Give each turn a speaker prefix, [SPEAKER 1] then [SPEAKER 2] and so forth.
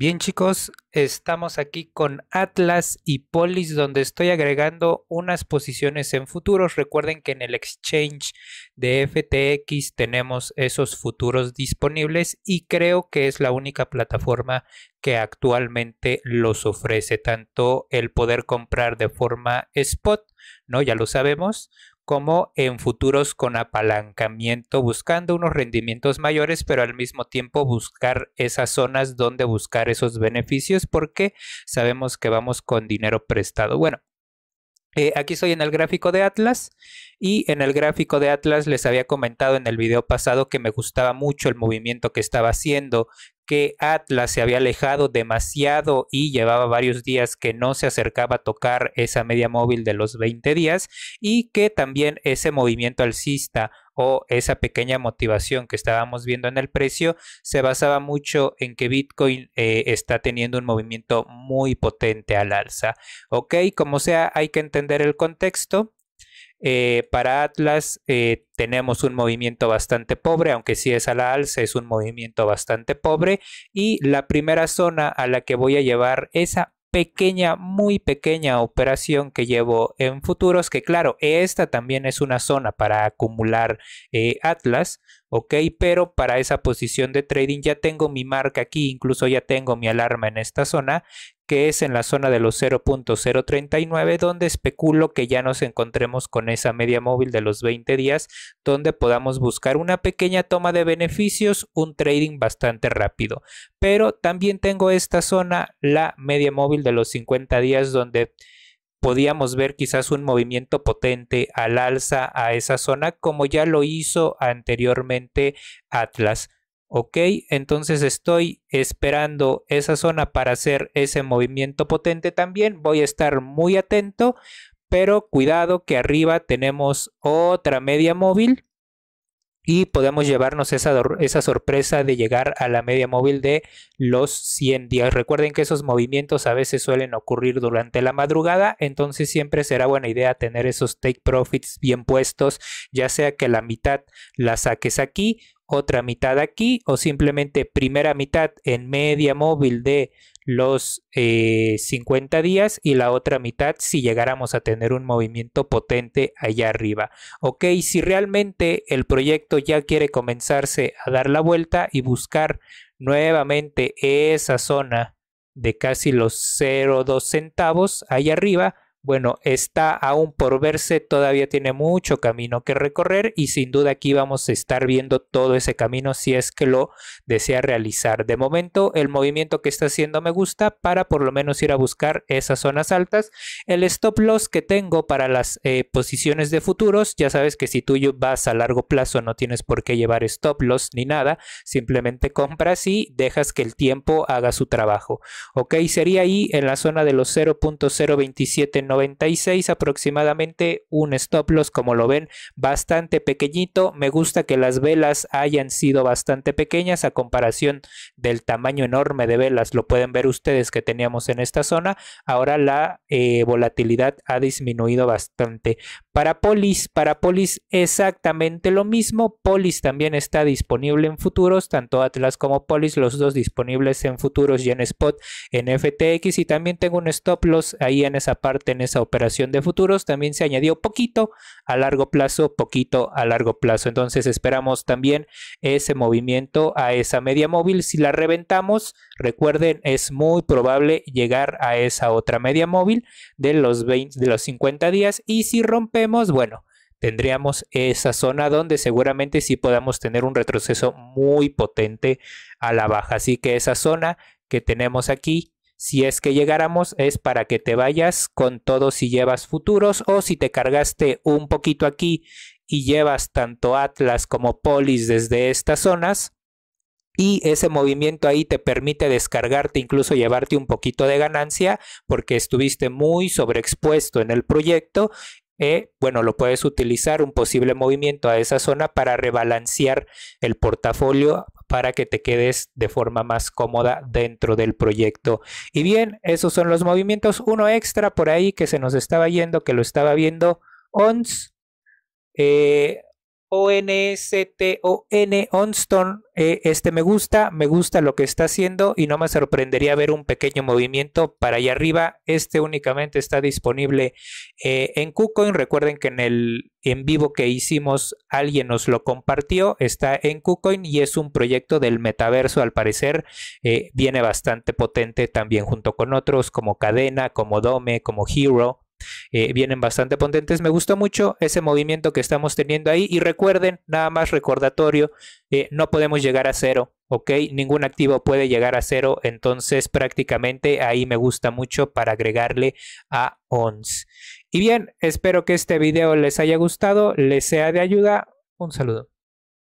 [SPEAKER 1] Bien chicos, estamos aquí con Atlas y Polis donde estoy agregando unas posiciones en futuros. Recuerden que en el exchange de FTX tenemos esos futuros disponibles y creo que es la única plataforma que actualmente los ofrece tanto el poder comprar de forma spot, ¿no? Ya lo sabemos, como en futuros con apalancamiento, buscando unos rendimientos mayores, pero al mismo tiempo buscar esas zonas donde buscar esos beneficios, porque sabemos que vamos con dinero prestado. Bueno, eh, aquí estoy en el gráfico de Atlas y en el gráfico de Atlas les había comentado en el video pasado que me gustaba mucho el movimiento que estaba haciendo, que Atlas se había alejado demasiado y llevaba varios días que no se acercaba a tocar esa media móvil de los 20 días y que también ese movimiento alcista o esa pequeña motivación que estábamos viendo en el precio se basaba mucho en que Bitcoin eh, está teniendo un movimiento muy potente al alza. Ok, como sea, hay que entender el contexto. Eh, para Atlas eh, tenemos un movimiento bastante pobre, aunque si es a la alza, es un movimiento bastante pobre. Y la primera zona a la que voy a llevar esa pequeña, muy pequeña operación que llevo en futuros, que claro, esta también es una zona para acumular eh, Atlas, ok, pero para esa posición de trading ya tengo mi marca aquí, incluso ya tengo mi alarma en esta zona, que es en la zona de los 0.039, donde especulo que ya nos encontremos con esa media móvil de los 20 días, donde podamos buscar una pequeña toma de beneficios, un trading bastante rápido. Pero también tengo esta zona, la media móvil de los 50 días, donde podíamos ver quizás un movimiento potente al alza a esa zona como ya lo hizo anteriormente Atlas. Ok, entonces estoy esperando esa zona para hacer ese movimiento potente también. Voy a estar muy atento, pero cuidado que arriba tenemos otra media móvil y podemos llevarnos esa, esa sorpresa de llegar a la media móvil de los 100 días. Recuerden que esos movimientos a veces suelen ocurrir durante la madrugada, entonces siempre será buena idea tener esos take profits bien puestos, ya sea que la mitad la saques aquí otra mitad aquí o simplemente primera mitad en media móvil de los 50 eh, días y la otra mitad si llegáramos a tener un movimiento potente allá arriba. Ok, si realmente el proyecto ya quiere comenzarse a dar la vuelta y buscar nuevamente esa zona de casi los 0,2 centavos allá arriba, bueno, está aún por verse, todavía tiene mucho camino que recorrer y sin duda aquí vamos a estar viendo todo ese camino si es que lo desea realizar. De momento, el movimiento que está haciendo me gusta para por lo menos ir a buscar esas zonas altas. El stop loss que tengo para las eh, posiciones de futuros, ya sabes que si tú vas a largo plazo no tienes por qué llevar stop loss ni nada, simplemente compras y dejas que el tiempo haga su trabajo. Ok, sería ahí en la zona de los 0.027 96 aproximadamente, un stop loss como lo ven bastante pequeñito. Me gusta que las velas hayan sido bastante pequeñas a comparación del tamaño enorme de velas, lo pueden ver ustedes que teníamos en esta zona. Ahora la eh, volatilidad ha disminuido bastante. Para Polis, para Polis exactamente lo mismo. Polis también está disponible en futuros, tanto Atlas como Polis, los dos disponibles en futuros y en spot en FTX. Y también tengo un stop loss ahí en esa parte esa operación de futuros. También se añadió poquito a largo plazo, poquito a largo plazo. Entonces esperamos también ese movimiento a esa media móvil. Si la reventamos, recuerden, es muy probable llegar a esa otra media móvil de los, 20, de los 50 días. Y si rompemos, bueno, tendríamos esa zona donde seguramente si podamos tener un retroceso muy potente a la baja. Así que esa zona que tenemos aquí si es que llegáramos, es para que te vayas con todo si llevas futuros o si te cargaste un poquito aquí y llevas tanto Atlas como Polis desde estas zonas. Y ese movimiento ahí te permite descargarte, incluso llevarte un poquito de ganancia, porque estuviste muy sobreexpuesto en el proyecto eh, bueno, lo puedes utilizar un posible movimiento a esa zona para rebalancear el portafolio para que te quedes de forma más cómoda dentro del proyecto. Y bien, esos son los movimientos. Uno extra por ahí que se nos estaba yendo, que lo estaba viendo ONS. Eh, o n Onston, eh, este me gusta, me gusta lo que está haciendo y no me sorprendería ver un pequeño movimiento para allá arriba. Este únicamente está disponible eh, en KuCoin. Recuerden que en el en vivo que hicimos alguien nos lo compartió, está en KuCoin y es un proyecto del metaverso al parecer. Eh, viene bastante potente también junto con otros como Cadena, como Dome, como Hero. Eh, vienen bastante potentes. Me gustó mucho ese movimiento que estamos teniendo ahí. Y recuerden, nada más recordatorio, eh, no podemos llegar a cero, ¿ok? Ningún activo puede llegar a cero. Entonces prácticamente ahí me gusta mucho para agregarle a ONS. Y bien, espero que este video les haya gustado, les sea de ayuda. Un saludo.